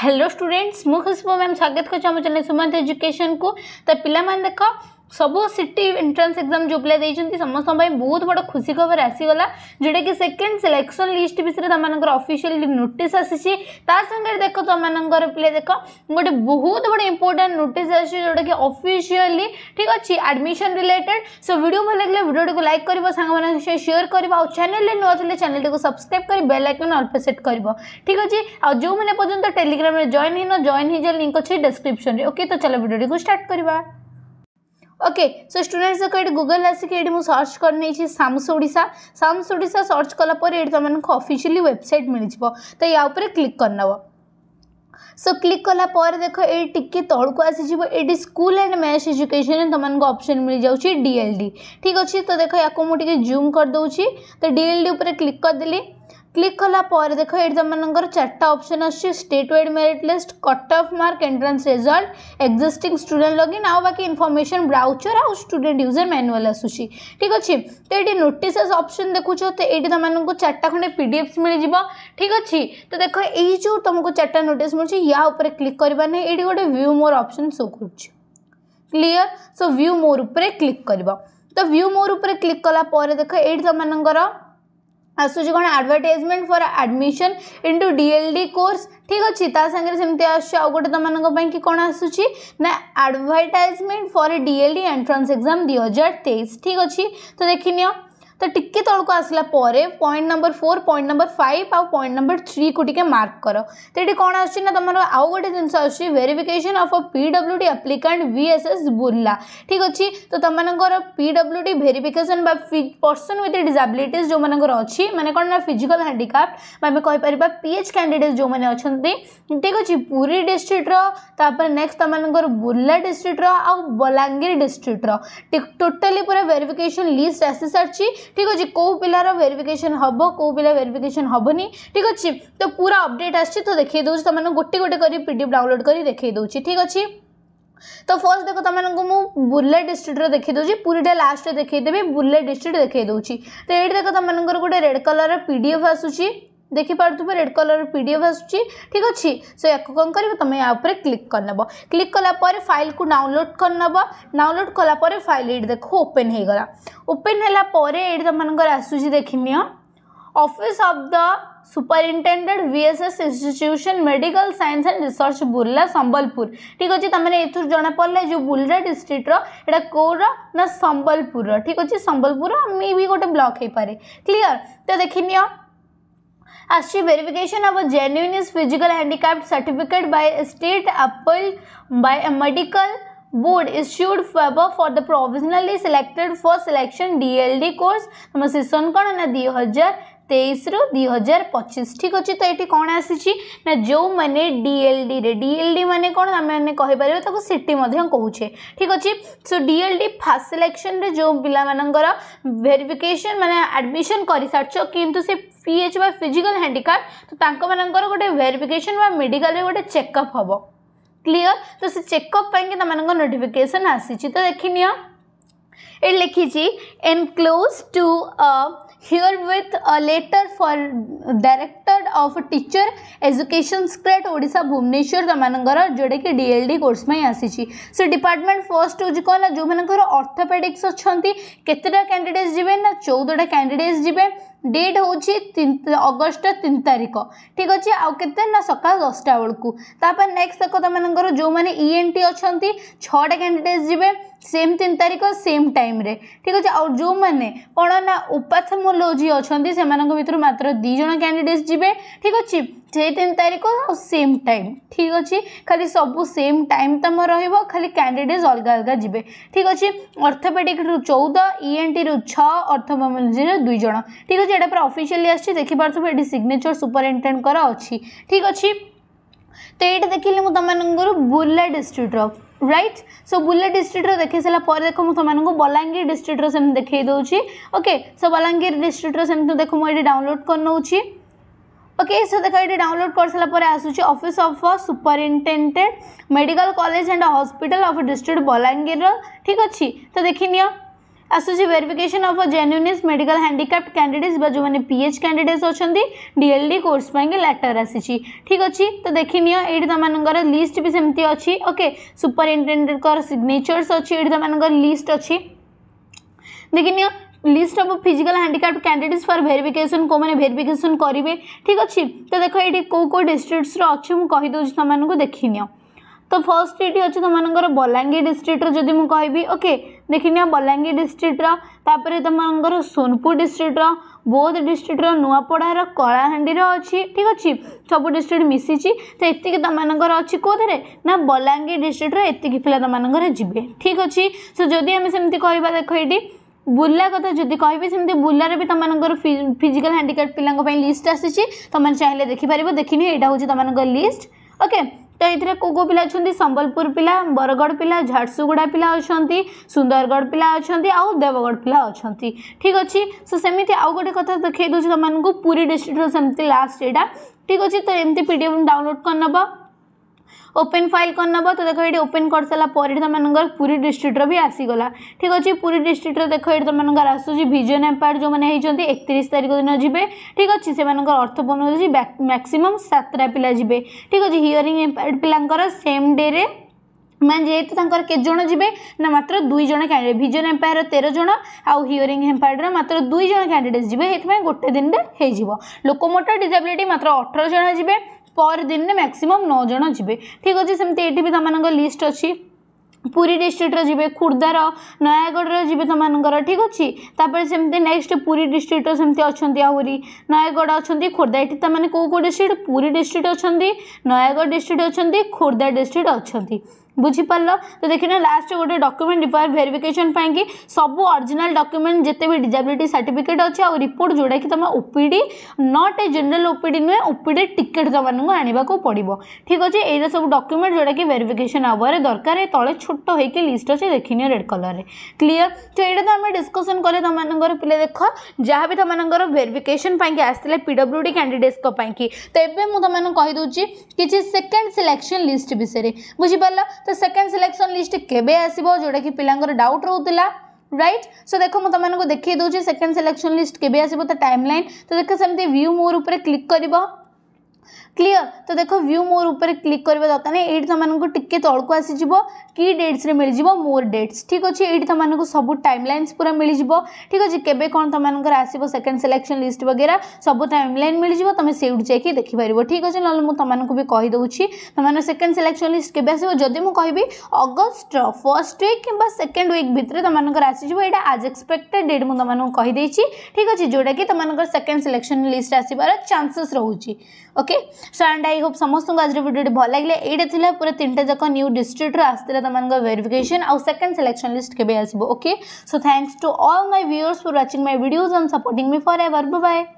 hello students मुख ma'am स्वागत कर चुनाव चैनल सुमंत एजुकेशन को तो पिला देख सब सिटी एंट्रान्स एक्जाम जो पिला समस्त बहुत बड़ा खुशी खबर आसीगला जोटा कि सेकेंड सिलेक्शन लिस्ट विषय तमाम अफिशियल नोट आसी देख तुम पिले देख गोटे बहुत बड़े इंपोर्टां नोट आसा ठीक अच्छे आडमिशन रिलेटेड सो भिड भल लगे भिडियो को लाइक कर सांग सेयर कर और चैनल नुआ थे चैनल को सब्सक्राइब कर बेल आइकन अल्प सेट कर ठीक अच्छे आ जो मैंने पर्यटन टेलीग्राम जॉन हो जॉन हो जाए लिंक अच्छे डेस्क्रिप्स ओके तो चलो भिडियो को स्टार्ट करवा ओके सो स्टूडेंट्स देख ये गुगल आसिक ये तो तो मुझे सर्च कर साम्स ओडा साम्स ओडा सर्च कलापर ये तुम अफिशियली वेबसाइट मिल जाव तो या क्लिक करनब सो क्लिक कला देख ये टी तौक आसीज ये स्कूल एंड मैच एजुकेशन तुमको अप्सन मिल जाऊँ डीएलडी ठीक अच्छे तो देख या जूम करदे तो डीएलडी उपर क्लिक करदेली क्लिक कलापर देख ये यार चार्टा अप्सन आसेट व्वेड merit list cut off mark entrance result existing student login आउ बाकी इनफर्मेसन ब्राउचर आउ स्टूडेंट यूजर मैनुआल आसूसी ठीक अच्छे तो ये नोटिस अप्सन देखुच तो ये तुम चार्टा खंडे पी डी एफ्स मिल जाए ठीक अच्छे तो देख यो तुमको चार्टा नोट मिले या उपर क्लिक करना ये गोटे व्यू मोर अप्सन शो कर क्लीयर सो व्यू मोर उपर क्लिक कर तो व्यू मोर उपर क्लिक कलापर देख ये आसूसी हाँ, कौन advertisement for admission into the course ठीक अच्छे तांगे सेमती आसे तुम कि कौन आस ना advertisement for DLED entrance exam दुई हजार तेईस ठीक अच्छे तो देखनी ତ ଟିକେ ତଳକୁ ଆସିଲା ପରେ point number four point number five ଆଉ ପଏଣ୍ଟ ନମ୍ବର ଥ୍ରୀକୁ ଟିକେ ମାର୍କ କର ତ ଏଠି କ'ଣ ଆସୁଛି ନା ତମର ଆଉ ଗୋଟେ ଜିନିଷ ଆସୁଛି verification of uh P W D applicant V S S Burla ଠିକ୍ ଅଛି ତ ତମମାନଙ୍କର ପି ଡବ୍ଲ୍ୟୁ ଡ଼ି ଭେରିଫିକେସନ୍ ବା ପର୍ସନ୍ ୱିଥ୍ ଡିଜାବିଲିଟିଜ୍ ଯେଉଁମାନଙ୍କର ଅଛି ମାନେ କ'ଣ ନା ଫିଜିକାଲ୍ ହ୍ୟାଣ୍ଡିକାପ୍ଟ ବା ଆମେ କହିପାରିବା ପି ଏଚ୍ କ୍ୟାଣ୍ଡିଡେଟ୍ ଯେଉଁମାନେ ଅଛନ୍ତି ଠିକ୍ ଅଛି ପୁରୀ ଡିଷ୍ଟ୍ରିକ୍ଟର ତାପରେ ନେକ୍ସଟ ତମମାନଙ୍କର ବୁର୍ଲା ଡିଷ୍ଟ୍ରିକ୍ଟର ଆଉ ବଲାଙ୍ଗୀର ଡିଷ୍ଟ୍ରିକ୍ଟର ଟୋଟାଲି ପୁରା ଭେରିଫିକେସନ୍ ଲିଷ୍ଟ ଆସିସାରିଛି ঠিক ଅଛି କେଉଁ ପିଲାର ଭେରିଫିକେସନ୍ ହେବ କେଉଁ ପିଲା ଭେରିଫିକେସନ୍ ହେବନି ଠିକ୍ ଅଛି ତ ପୁରା ଅପଡ଼େଟ୍ ଆସିଛି ତ ଦେଖାଇ ଦେଉଛି ତୁମମାନଙ୍କୁ ଗୋଟେ ଗୋଟେ କରି ପି ଡି ଏଫ୍ ଡାଉନଲୋଡ଼୍ କରି ଦେଖାଇ ଦେଉଛି ଠିକ୍ ଅଛି ତ ଫର୍ଷ୍ଟ ଦେଖ ତୁମମାନଙ୍କୁ ମୁଁ ବୁର୍ଲା ଡିଷ୍ଟ୍ରିକ୍ଟରେ ଦେଖାଇ ଦେଉଛି ପୁରୀଟା ଲାଷ୍ଟରେ ଦେଖାଇଦେବି ବୁର୍ଲା ଡିଷ୍ଟ୍ରିକ୍ଟ ଦେଖାଇ ଦେଉଛି ତ ଏଇଠି ଦେଖ ତୁମମାନଙ୍କର ଗୋଟେ ରେଡ୍ କଲର୍ର ପି ଡି ଏଫ୍ ଆସୁଛି देखिपे रेड कलर पी डी एफ आसूसी ठीक अच्छे सो या कौन कर तुम यापर क्लिक करने क्लिक कलापर फाइल को डाउनलोड करनेब डाउनलोड कलापर फाइल ये देख ओपेन होगा ओपेन होमर आसूसी देखनी office of the superintendent VSS institute medical sciences and research Burla Sambalpur ठीक अच्छे तुम यूर जना पड़ा जो बुर्ला डिस्ट्रिक्टर यहाँ कौर ना संबलपुर ठीक अच्छे संबलपुर मे भी गोटे ब्लक हो पाए क्लीयर तो देखनी As verification of a genuine physical handicap certificate by a state appealed by a medical board issued favour for the provisionally selected for selection DLD course number 6 કોણ અને 2000 तेईस रु दि हजार पचीस ठीक अच्छे तो ये कौन आसी जो मैंने डीएलडी रे डीएलडी मैंने कौन आम मैंने कहीपर तक सीटी कहे ठीक अच्छे so DLED first selection रे जो पिला भेरिफिकेसन मैंने आडमिशन कर सार कि से पीएच व फिजिकल हाण्डिकार्ड तो मानकर गोटे भेरिफिकेसन मेडिकल गोटे चेकअप हम क्लीयर तो से चेकअप नोटिफिकेसन आसी तो देखनी ये लिखी enclose to a herewith a letter for director of a teacher education state odisha bhubaneswar tamanଙ୍କର ଯୋଉଟା କି ଡିଏଲଡି କୋର୍ସ ପାଇଁ ଆସିଛି ସେ ଡିପାର୍ଟମେଣ୍ଟ ଫର୍ଷ୍ଟ ହେଉଛି କ'ଣ ନା ଯେଉଁମାନଙ୍କର ଅର୍ଥୋପେଡିକ୍ସ ଅଛନ୍ତି କେତେଟା କ୍ୟାଣ୍ଡିଡେଟ୍ସ ଯିବେ ନା ଚଉଦଟା କ୍ୟାଣ୍ଡିଡେଟ୍ସ ଯିବେ ডেଟ୍ ହେଉଛି ଅଗଷ୍ଟ ତିନି ତାରିଖ ଠିକ୍ ଅଛି ଆଉ କେତେ ନା ସକାଳ ଦଶଟା ବେଳକୁ ତାପରେ ନେକ୍ସଟ ଦେଖ ତୁମମାନଙ୍କର ଯେଉଁମାନେ ଇ ଏନ୍ ଟି ଅଛନ୍ତି ଛଅଟା କ୍ୟାଣ୍ଡିଡେଟ୍ ଯିବେ ସେମ୍ ତିନି ତାରିଖ ସେମ୍ ଟାଇମ୍ରେ ଠିକ୍ ଅଛି ଆଉ ଯେଉଁମାନେ କ'ଣ ନା ଉପାଥମୂଲ ଯିଏ ଅଛନ୍ତି ସେମାନଙ୍କ ଭିତରୁ ମାତ୍ର ଦୁଇ ଜଣ କ୍ୟାଣ୍ଡିଡେଟ୍ ଯିବେ ଠିକ୍ ଅଛି যে ତିନି ତାରିଖ ଆଉ ସେମ୍ ଟାଇମ୍ ଠିକ୍ ଅଛି ଖାଲି ସବୁ ସେମ୍ ଟାଇମ୍ ତୁମ ରହିବ ଖାଲି କ୍ୟାଣ୍ଡିଡେଟ୍ସ ଅଲଗା ଅଲଗା ଯିବେ ଠିକ୍ ଅଛି ଅର୍ଥୋପେଡିକ୍ରୁ ଚଉଦ ଇଏନ୍ଟିରୁ ଛଅ ଅର୍ଥୋମୋଲୋଜିରୁ ଦୁଇ ଜଣ ଠିକ୍ ଅଛି ଏଇଟା ପୁରା ଅଫିସିଆଲି ଆସିଛି ଦେଖିପାରୁଥିବ ଏଠି ସିଗ୍ନେଚର୍ ସୁପରିନ୍ଟେଣ୍ଡେଣ୍ଟଙ୍କର ଅଛି ଠିକ୍ ଅଛି ତ ଏଇଟା ଦେଖିଲି ମୁଁ ତୁମମାନଙ୍କର ବୁର୍ଲା ଡିଷ୍ଟ୍ରିକ୍ଟର ରାଇଟ୍ ସୋ ବୁର୍ଲା ଡିଷ୍ଟ୍ରିକ୍ଟର ଦେଖେଇ ସାରିଲା ପରେ ଦେଖ ମୁଁ ତୁମମାନଙ୍କୁ ବଲାଙ୍ଗୀର ଡିଷ୍ଟ୍ରିକ୍ଟର ସେମିତି ଦେଖେଇ ଦେଉଛି ଓକେ ସୋ ବଲାଙ୍ଗୀର ଡିଷ୍ଟ୍ରିକ୍ଟର ସେମିତି ଦେଖ ମୁଁ ଏଠି ଡାଉନଲୋଡ଼ କରିନେଉଛି ओके सो देख ये डाउनलोड कर सारापर आसूँ अफिस् अफ सुपरिटेडेड medical college and hospital of district Balangir ठीक अच्छे तो देखनी আসুচি verification of genuineness medical handicapped candidates বা যে পিএচ ক্যান্ডিডেটস অনেক ডিএলডি কোর্স পাই লেটর আসিছি ঠিক আছে তো দেখি নিও এইটি তোমার লিষ্ট বি সেমতি অছি ওকে সুপরিটেডেন্টর সিগনেচর্স অছি এইটি তোমার লিষ্ট অছি দেখি নিও list of physical handicapped candidates for verification କେଉଁମାନେ ଭେରିଫିକେସନ୍ କରିବେ ଠିକ୍ ଅଛି ତ ଦେଖ ଏଇଠି କେଉଁ କେଉଁ ଡିଷ୍ଟ୍ରିକ୍ଟସ୍ର ଅଛି ମୁଁ କହିଦେଉଛି ତୁମମାନଙ୍କୁ ଦେଖିନିଅ ତ ଫର୍ଷ୍ଟ ଏଠି ଅଛି ତୁମମାନଙ୍କର ବଲାଙ୍ଗୀର ଡିଷ୍ଟ୍ରିକ୍ଟର ଯଦି ମୁଁ କହିବି ଓକେ ଦେଖିନିଅ ବଲାଙ୍ଗୀର ଡିଷ୍ଟ୍ରିକ୍ଟର ତାପରେ ତୁମମାନଙ୍କର ସୋନପୁର ଡିଷ୍ଟ୍ରିକ୍ଟର ବୌଦ୍ଧ ଡିଷ୍ଟ୍ରିକ୍ଟର ନୂଆପଡ଼ାର କଳାହାଣ୍ଡିର ଅଛି ଠିକ୍ ଅଛି ସବୁ ଡିଷ୍ଟ୍ରିକ୍ଟ ମିଶିଛି ତ ଏତିକି ତୁମମାନଙ୍କର ଅଛି କେଉଁଥିରେ ନା ବଲାଙ୍ଗୀର ଡିଷ୍ଟ୍ରିକ୍ଟର ଏତିକି ପିଲା ତୁମମାନଙ୍କର ଯିବେ ଠିକ୍ ଅଛି ସୋ ଯଦି ଆମେ ସେମିତି କହିବା ଦେଖ ଏଇଠି ବୁଲା କଥା ଯଦି କହିବେ ସେମିତି ବୁଲାରେ ବି ତୁମମାନଙ୍କର ଫିଜିକାଲ୍ ହ୍ୟାଣ୍ଡିକ୍ୟାପ୍ ପିଲାଙ୍କ ପାଇଁ ଲିଷ୍ଟ ଆସିଛି ତୁମେ ଚାହିଁଲେ ଦେଖିପାରିବ ଦେଖିନି ଏଇଟା ହେଉଛି ତୁମମାନଙ୍କ ଲିଷ୍ଟ ଓକେ ତ ଏଥିରେ କେଉଁ କେଉଁ ପିଲା ଅଛନ୍ତି ସମ୍ବଲପୁର ପିଲା ବରଗଡ଼ ପିଲା ଝାରସୁଗୁଡ଼ା ପିଲା ଅଛନ୍ତି ସୁନ୍ଦରଗଡ଼ ପିଲା ଅଛନ୍ତି ଆଉ ଦେବଗଡ଼ ପିଲା ଅଛନ୍ତି ଠିକ୍ ଅଛି ସୋ ସେମିତି ଆଉ ଗୋଟେ କଥା ଦେଖାଇ ଦେଉଛି ତୁମମାନଙ୍କୁ ପୁରୀ ଡିଷ୍ଟ୍ରିକ୍ଟର ସେମିତି ଲାଷ୍ଟ ଏଇଟା ଠିକ୍ ଅଛି ତ ଏମିତି ପି ଡି ଏଫ୍ ଡାଉନଲୋଡ଼୍ କରିନେବ ওপেন ফাইল କରିନେବ ତ ଦେଖ ଏଠି ଓପେନ୍ କରିସାରିଲା ପରେ ଏଠି ତୁମମାନଙ୍କର ପୁରୀ ଡିଷ୍ଟ୍ରିକ୍ଟର ବି ଆସିଗଲା ଠିକ୍ ଅଛି ପୁରୀ ଡିଷ୍ଟ୍ରିକ୍ଟର ଦେଖ ଏଠି ତୁମମାନଙ୍କର ଆସୁଛି ଭିଜନ ଏମ୍ପାୟାର ଯେଉଁମାନେ ହେଇଛନ୍ତି ଏକତିରିଶ ତାରିଖ ଦିନ ଯିବେ ଠିକ୍ ଅଛି ସେମାନଙ୍କର ଅର୍ଥପୂର୍ଣ୍ଣ ହେଉଛି ମ୍ୟାକ୍ସିମମ୍ ସାତଟା ପିଲା ଯିବେ ଠିକ୍ ଅଛି ହିୟରିଂ ଏମ୍ପାୟାର୍ଡ଼ ପିଲାଙ୍କର ସେମ୍ ଡେରେ ମାନେ ଯେହେତୁ ତାଙ୍କର କେତେ ଜଣ ଯିବେ ନା ମାତ୍ର ଦୁଇ ଜଣ କ୍ୟାଣ୍ଡିଡେଟ୍ ଭିଜନ ଏମ୍ପାୟାର ତେର ଜଣ ଆଉ ହିୟରିଂ ଏମ୍ପାୟାରର ମାତ୍ର ଦୁଇ ଜଣ କ୍ୟାଣ୍ଡିଡେଟ୍ ଯିବେ ସେଥିପାଇଁ ଗୋଟେ ଦିନରେ ହେଇଯିବ ଲୋକମୋଟର ଡିଜାବିଲିଟି ମାତ୍ର ଅଠର ଜଣ ଯିବେ ପରଦିନରେ ମ୍ୟାକ୍ସିମମ୍ ନଅ ଜଣ ଯିବେ ଠିକ୍ ଅଛି ସେମିତି ଏଠି ବି ତମାନଙ୍କ ଲିଷ୍ଟ ଅଛି ପୁରୀ ଡିଷ୍ଟ୍ରିକ୍ଟର ଯିବେ ଖୋର୍ଦ୍ଧାର ନୟାଗଡ଼ର ଯିବେ ତମାନଙ୍କର ଠିକ୍ ଅଛି ତାପରେ ସେମିତି ନେକ୍ସଟ ପୁରୀ ଡିଷ୍ଟ୍ରିକ୍ଟର ସେମିତି ଅଛନ୍ତି ଆହୁରି ନୟାଗଡ଼ ଅଛନ୍ତି ଖୋର୍ଦ୍ଧା ଏଠି ତାମାନେ କେଉଁ କେଉଁ ଡିଷ୍ଟ୍ରିକ୍ଟ ପୁରୀ ଡିଷ୍ଟ୍ରିକ୍ଟ ଅଛନ୍ତି ନୟାଗଡ଼ ଡିଷ୍ଟ୍ରିକ୍ଟ ଅଛନ୍ତି ଖୋର୍ଦ୍ଧା ଡିଷ୍ଟ୍ରିକ୍ଟ ଅଛନ୍ତି ବୁଝିପାରିଲ ତ ଦେଖିଲେ ଲାଷ୍ଟ ଗୋଟେ ଡକ୍ୟୁମେଣ୍ଟ ରିକ୍ୱାର ଭେରିଫିକେସନ୍ ପାଇଁକି ସବୁ ଅରିଜିନାଲ୍ ଡକ୍ୟୁମେଣ୍ଟ ଯେତେ ବି ଡିଜାବିଲିଟି ସାର୍ଟିଫିକେଟ୍ ଅଛି ଆଉ ରିପୋର୍ଟ ଯେଉଁଟାକି ତୁମେ OPD not a general OPD ନୁହେଁ ଓପିଡ଼ି ଟିକେଟ୍ ତୁମମାନଙ୍କୁ ଆଣିବାକୁ ପଡ଼ିବ ଠିକ୍ ଅଛି ଏଇଟା ସବୁ ଡକ୍ୟୁମେଣ୍ଟ ଯେଉଁଟାକି ଭେରିଫିକେସନ୍ ହେବାରେ ଦରକାର ତଳେ ଛୋଟ ହେଇକି ଲିଷ୍ଟ ଅଛି ଦେଖିନିଅ ରେଡ୍ କଲର୍ରେ କ୍ଲିଅର ତ ଏଇଟା ତ ଆମେ ଡିସ୍କସନ୍ କଲେ ତୁମମାନଙ୍କର ପିଲା ଦେଖ ଯାହା ବି ତୁମମାନଙ୍କର ଭେରିଫିକେସନ୍ ପାଇଁକି ଆସିଥିଲା ପି ଡବ୍ଲ୍ୟୁ ଡି କ୍ୟାଣ୍ଡିଡେଟ୍ସଙ୍କ ପାଇଁକି ତ ଏବେ ମୁଁ ତୁମମାନଙ୍କୁ କହିଦେଉଛି କିଛି ସେକେଣ୍ଡ ସିଲେକ୍ସନ୍ ଲିଷ୍ଟ ବିଷୟରେ ବୁଝିପାରିଲ तो सेकेंड सिलेक्शन लिस्ट के जोटा कि पिलांर डाउट रोला राइट सो देख मुझे देखिए सेकेंड सिलेक्शन लिस्ट के टाइम लाइन तो, तो देख सेम्यू मोर उपर क्लिक कर क्लीयर तो देखो व्यू मोर उपर क्लिक करने दरकार ना ये तुम टी तौक आसीज कि डेट्स जाव मोर डेट्स ठीक अच्छे ये तुमको सब टाइम लाइनस पूरा जाव ठीक अच्छे केवे कौन तुम आसो सेकेंड सिलेक्शन लिस्ट वगैरह सब टाइम लाइन जाव तुम से जाकि देखिपार ठीक अच्छे ना मुझे तुमको भी कहीदे तुम सेकेंड सिलेक्शन लिस्ट के जदि मुझे अगस्ट फर्स्ट वीक कि सेकेंड वीक भितर तुम आसीज यहाँ आज एक्सपेक्टेड डेट मुझे तुमको कहीदे ठीक अच्छे जोटा कि तुम सेकेंड सिलेक्शन लिस्ट आसबार चान्सेस रोचे okay so and I hope সমস্ত আজর ভিডিওটি ভাল লাগলে এইটা লা পুরা তিনটা যাক নিউ ডিস্ট্রিক্টর আসলে তোমার ভেরিফিকেসন আউ সেকেন্ড সিলেকশন লিস্ট কেবে আসব okay so thanks to all my viewers for watching my videos and supporting me forever by